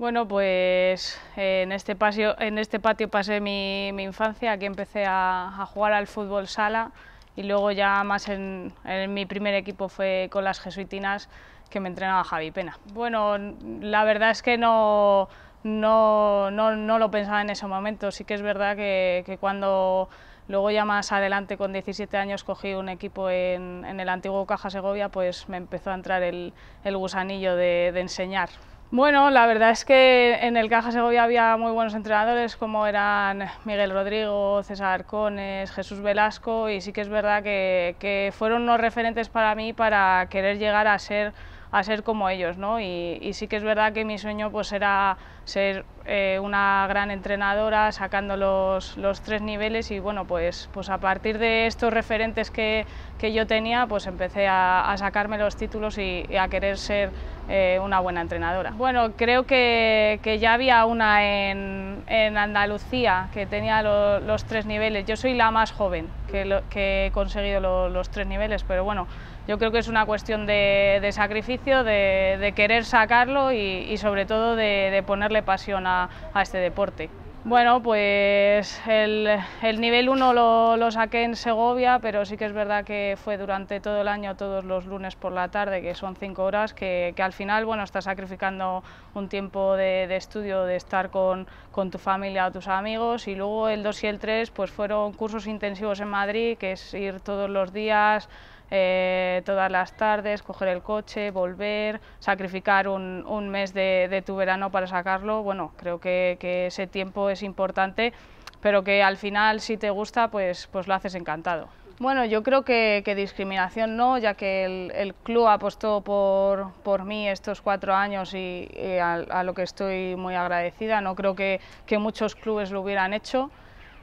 Bueno, pues eh, este en, este patio pasé mi, infancia, aquí empecé a, jugar al fútbol sala y luego ya más en, mi primer equipo fue con las jesuitinas que me entrenaba Javi Pena. Bueno, la verdad es que no, no, no, lo pensaba en ese momento, sí que es verdad que, cuando luego ya más adelante con 17 años cogí un equipo en, el antiguo Caja Segovia, pues me empezó a entrar el, gusanillo de enseñar. Bueno, la verdad es que en el Caja Segovia había muy buenos entrenadores como eran Miguel Rodrigo, César Cones, Jesús Velasco y sí que es verdad que, que fueron unos referentes para mí para querer llegar a ser a ser como ellos, ¿no? Y, sí que es verdad que mi sueño pues era ser eh, una gran entrenadora sacando los, los, tres niveles y bueno, pues, pues a partir de estos referentes que, que yo tenía, pues empecé a, sacarme los títulos y, a querer ser eh, una buena entrenadora. Bueno, creo que, que ya había una en, en Andalucía que tenía los tres niveles. Yo soy la más joven, que, he conseguido los tres niveles, pero bueno, yo creo que es una cuestión de, sacrificio, de, querer sacarlo y, sobre todo de, ponerle pasión a este deporte. Bueno, pues el, nivel 1 lo, saqué en Segovia, pero sí que es verdad que fue durante todo el año, todos los lunes por la tarde, que son cinco horas, que, al final bueno, estás sacrificando un tiempo de, estudio, de estar con, con, tu familia o tus amigos. Y luego el 2 y el 3 pues fueron cursos intensivos en Madrid, que es ir todos los días, eh, todas las tardes, coger el coche, volver, sacrificar un, mes de, tu verano para sacarlo, bueno, creo que, ese tiempo es importante, pero que al final si te gusta, pues, pues lo haces encantado. Bueno, yo creo que, discriminación no, ya que el, club apostó por, mí estos cuatro años y, a, lo que estoy muy agradecida. No creo que muchos clubes lo hubieran hecho.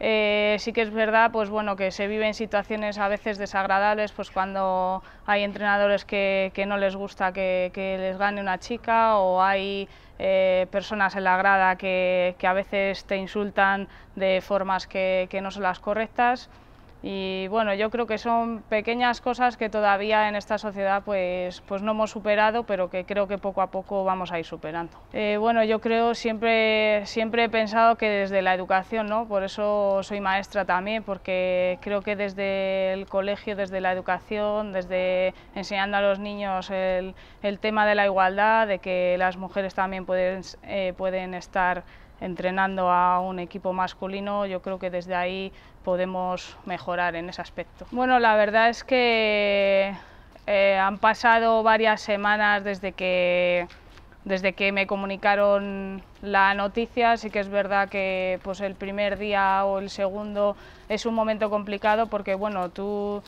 Eh, sí que es verdad pues bueno, que se viven situaciones a veces desagradables pues cuando hay entrenadores que, que no les gusta que, les gane una chica o hay eh, personas en la grada que, que, a veces te insultan de formas que no son las correctas. Y bueno, yo creo que son pequeñas cosas que todavía en esta sociedad pues, pues no hemos superado, pero que creo que poco a poco vamos a ir superando. Eh, bueno, yo creo, siempre, siempre he pensado que desde la educación, ¿no? por eso soy maestra también, porque creo que desde el colegio, desde la educación, desde enseñando a los niños el, el tema de la igualdad, de que las mujeres también pueden, eh, pueden estar entrenando a un equipo masculino, yo creo que desde ahí podemos mejorar en ese aspecto. Bueno, la verdad es que eh, han pasado varias semanas desde que, desde que me comunicaron la noticia, sí que es verdad que pues, el primer día o el segundo es un momento complicado porque bueno, tú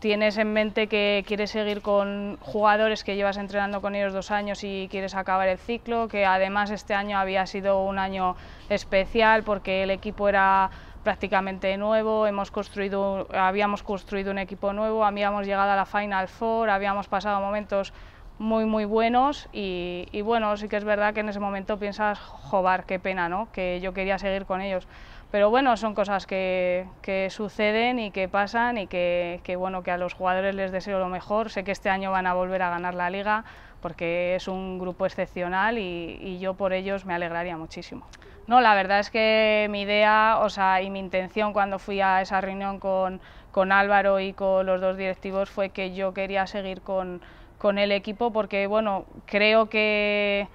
tienes en mente que quieres seguir con jugadores que llevas entrenando con ellos dos años y quieres acabar el ciclo, que además este año había sido un año especial porque el equipo era prácticamente nuevo, hemos construido, habíamos construido un equipo nuevo, habíamos llegado a la Final Four, habíamos pasado momentos muy muy buenos y, y bueno, sí que es verdad que en ese momento piensas, jobar, qué pena, ¿no? que yo quería seguir con ellos pero bueno, son cosas que, suceden y que pasan y que, bueno, que a los jugadores les deseo lo mejor. Sé que este año van a volver a ganar la liga porque es un grupo excepcional y, yo por ellos me alegraría muchísimo. No, la verdad es que mi idea o sea, y mi intención cuando fui a esa reunión con, Álvaro y con los dos directivos fue que yo quería seguir con, con el equipo porque bueno, creo que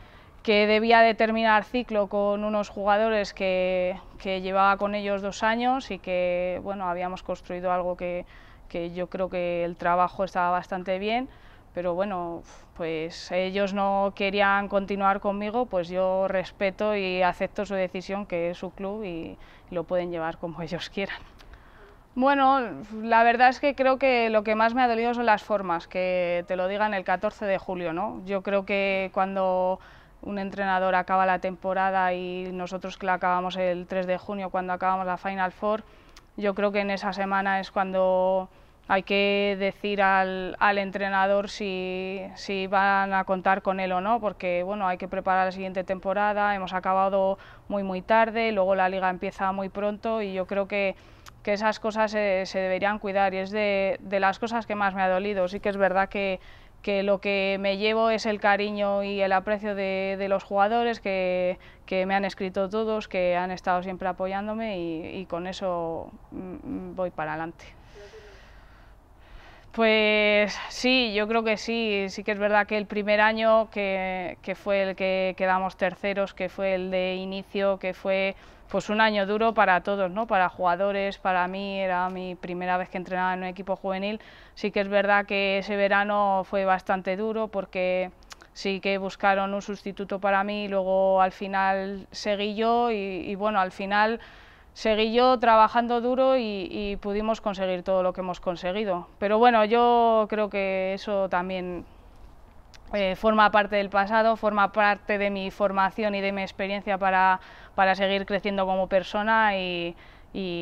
que debía de terminar ciclo con unos jugadores que, que, llevaba con ellos dos años y que bueno, habíamos construido algo que, que yo creo que el trabajo estaba bastante bien, pero bueno, pues ellos no querían continuar conmigo, pues yo respeto y acepto su decisión, que es su club y lo pueden llevar como ellos quieran. Bueno, la verdad es que creo que lo que más me ha dolido son las formas, que te lo digan el 14 de julio, ¿no? Yo creo que cuando un entrenador acaba la temporada y nosotros que la acabamos el 3 de junio cuando acabamos la Final Four, yo creo que en esa semana es cuando hay que decir al, entrenador si, van a contar con él o no, porque bueno, hay que preparar la siguiente temporada, hemos acabado muy muy tarde, luego la liga empieza muy pronto y yo creo que, que esas cosas se, deberían cuidar y es de, de las cosas que más me ha dolido. Sí que es verdad que que lo que me llevo es el cariño y el aprecio de, los jugadores que, me han escrito todos, que han estado siempre apoyándome y, con eso mm, mm, voy para adelante. Pues sí, yo creo que sí, sí que es verdad que el primer año que, que fue el que quedamos terceros, que fue el de inicio, que fue pues un año duro para todos, ¿no? Para jugadores, para mí, era mi primera vez que entrenaba en un equipo juvenil. Sí que es verdad que ese verano fue bastante duro porque sí que buscaron un sustituto para mí, y luego al final seguí yo y, bueno, al final seguí yo trabajando duro y pudimos conseguir todo lo que hemos conseguido. Pero bueno, yo creo que eso también eh, forma parte del pasado, forma parte de mi formación y de mi experiencia para, para seguir creciendo como persona y,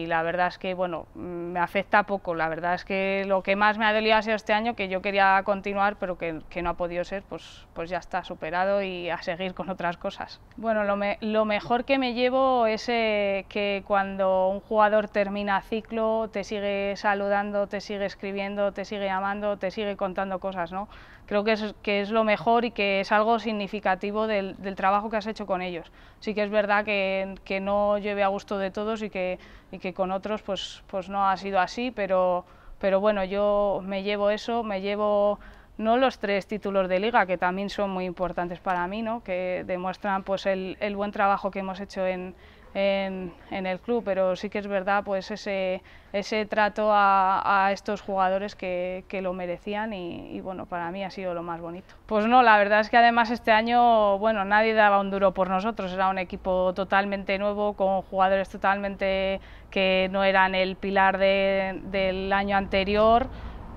la verdad es que bueno me afecta poco la verdad es que lo que más me ha dolido ha sido este año que yo quería continuar pero que, no ha podido ser pues pues ya está superado y a seguir con otras cosas bueno lo, mejor que me llevo es eh, que cuando un jugador termina ciclo te sigue saludando te sigue escribiendo te sigue llamando te sigue contando cosas no creo que es, que es lo mejor y que es algo significativo del, del trabajo que has hecho con ellos. Sí que es verdad que, que no lleve a gusto de todos y que, y que con otros pues, pues no ha sido así, pero, pero bueno, yo me llevo eso, me llevo no los tres títulos de liga, que también son muy importantes para mí, ¿no? que demuestran pues, el, el buen trabajo que hemos hecho en, en, el club, pero sí que es verdad pues ese, ese trato a, estos jugadores que, que lo merecían y, bueno, para mí ha sido lo más bonito. Pues no, la verdad es que además este año, bueno, nadie daba un duro por nosotros, era un equipo totalmente nuevo, con jugadores totalmente que no eran el pilar del año anterior,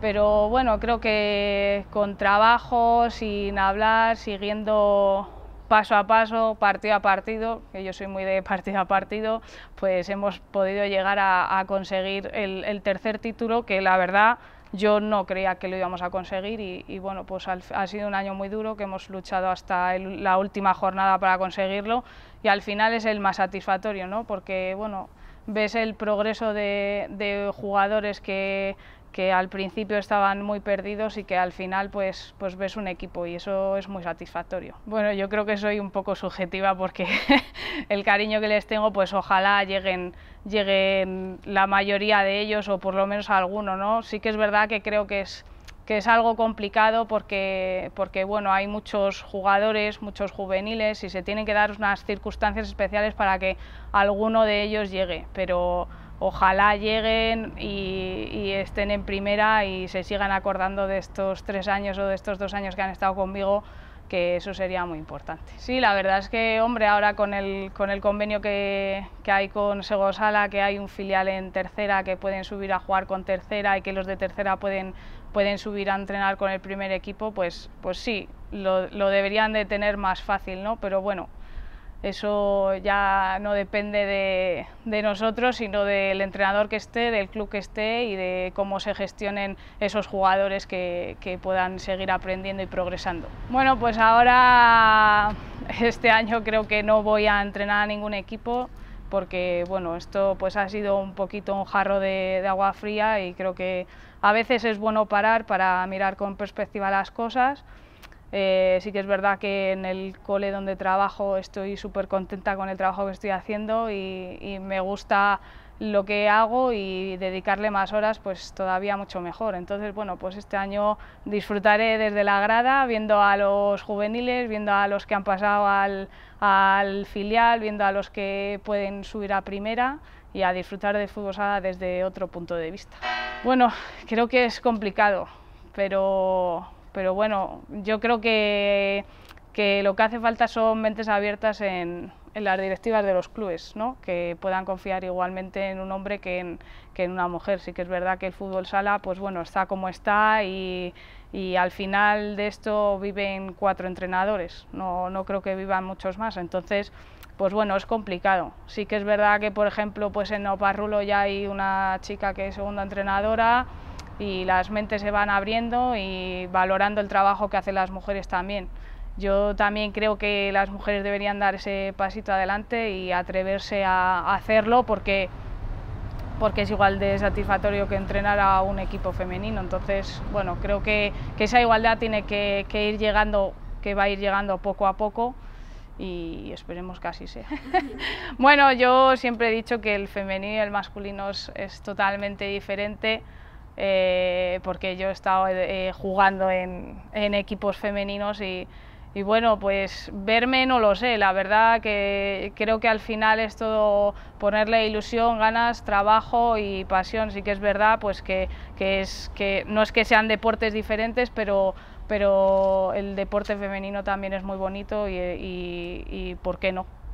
pero bueno, creo que con trabajo, sin hablar, siguiendo paso a paso, partido a partido, que yo soy muy de partido a partido, pues hemos podido llegar a, conseguir el, tercer título, que la verdad yo no creía que lo íbamos a conseguir y, bueno, pues ha sido un año muy duro, que hemos luchado hasta la última jornada para conseguirlo y al final es el más satisfactorio, ¿no? Porque, bueno, ves el progreso de jugadores que que al principio estaban muy perdidos y que al final pues, pues ves un equipo y eso es muy satisfactorio. Bueno, yo creo que soy un poco subjetiva porque el cariño que les tengo pues ojalá lleguen, lleguen la mayoría de ellos o por lo menos alguno, ¿no? Sí que es verdad que creo que es que es algo complicado porque, porque bueno, hay muchos jugadores, muchos juveniles y se tienen que dar unas circunstancias especiales para que alguno de ellos llegue, pero ojalá lleguen y, estén en primera y se sigan acordando de estos tres años o de estos dos años que han estado conmigo, que eso sería muy importante. Sí, la verdad es que, hombre, ahora con el, con el convenio que, hay con Segosala, que hay un filial en tercera, que pueden subir a jugar con tercera y que los de tercera pueden, pueden subir a entrenar con el primer equipo, pues, pues sí, lo, lo deberían de tener más fácil, ¿no? Pero bueno, eso ya no depende de, nosotros, sino del entrenador que esté, del club que esté y de cómo se gestionen esos jugadores que, puedan seguir aprendiendo y progresando. Bueno, pues ahora este año creo que no voy a entrenar a ningún equipo porque bueno, esto pues ha sido un poquito un jarro de, agua fría y creo que a veces es bueno parar para mirar con perspectiva las cosas eh, sí que es verdad que en el cole donde trabajo estoy súper contenta con el trabajo que estoy haciendo y, me gusta lo que hago y dedicarle más horas pues todavía mucho mejor. Entonces bueno pues este año disfrutaré desde la grada viendo a los juveniles, viendo a los que han pasado al, filial, viendo a los que pueden subir a primera y a disfrutar de fútbol sala desde otro punto de vista. Bueno, creo que es complicado, pero pero bueno, yo creo que, lo que hace falta son mentes abiertas en, las directivas de los clubes, ¿no? que puedan confiar igualmente en un hombre que en, una mujer. Sí que es verdad que el fútbol sala pues bueno, está como está y, al final de esto viven cuatro entrenadores, no, no, creo que vivan muchos más. Entonces, pues bueno, es complicado. Sí que es verdad que, por ejemplo, pues en Oparrulo ya hay una chica que es segunda entrenadora, y las mentes se van abriendo y valorando el trabajo que hacen las mujeres también. Yo también creo que las mujeres deberían dar ese pasito adelante y atreverse a hacerlo porque, porque es igual de satisfactorio que entrenar a un equipo femenino. Entonces, bueno, creo que, esa igualdad tiene que, ir llegando, que va a ir llegando poco a poco y esperemos que así sea. bueno, yo siempre he dicho que el femenino y el masculino es totalmente diferente eh, porque yo he estado eh, eh, jugando en, equipos femeninos y, bueno, pues verme no lo sé, la verdad que creo que al final es todo ponerle ilusión, ganas, trabajo y pasión, sí que es verdad pues que, es, que no es que sean deportes diferentes, pero, pero el deporte femenino también es muy bonito y, y ¿por qué no?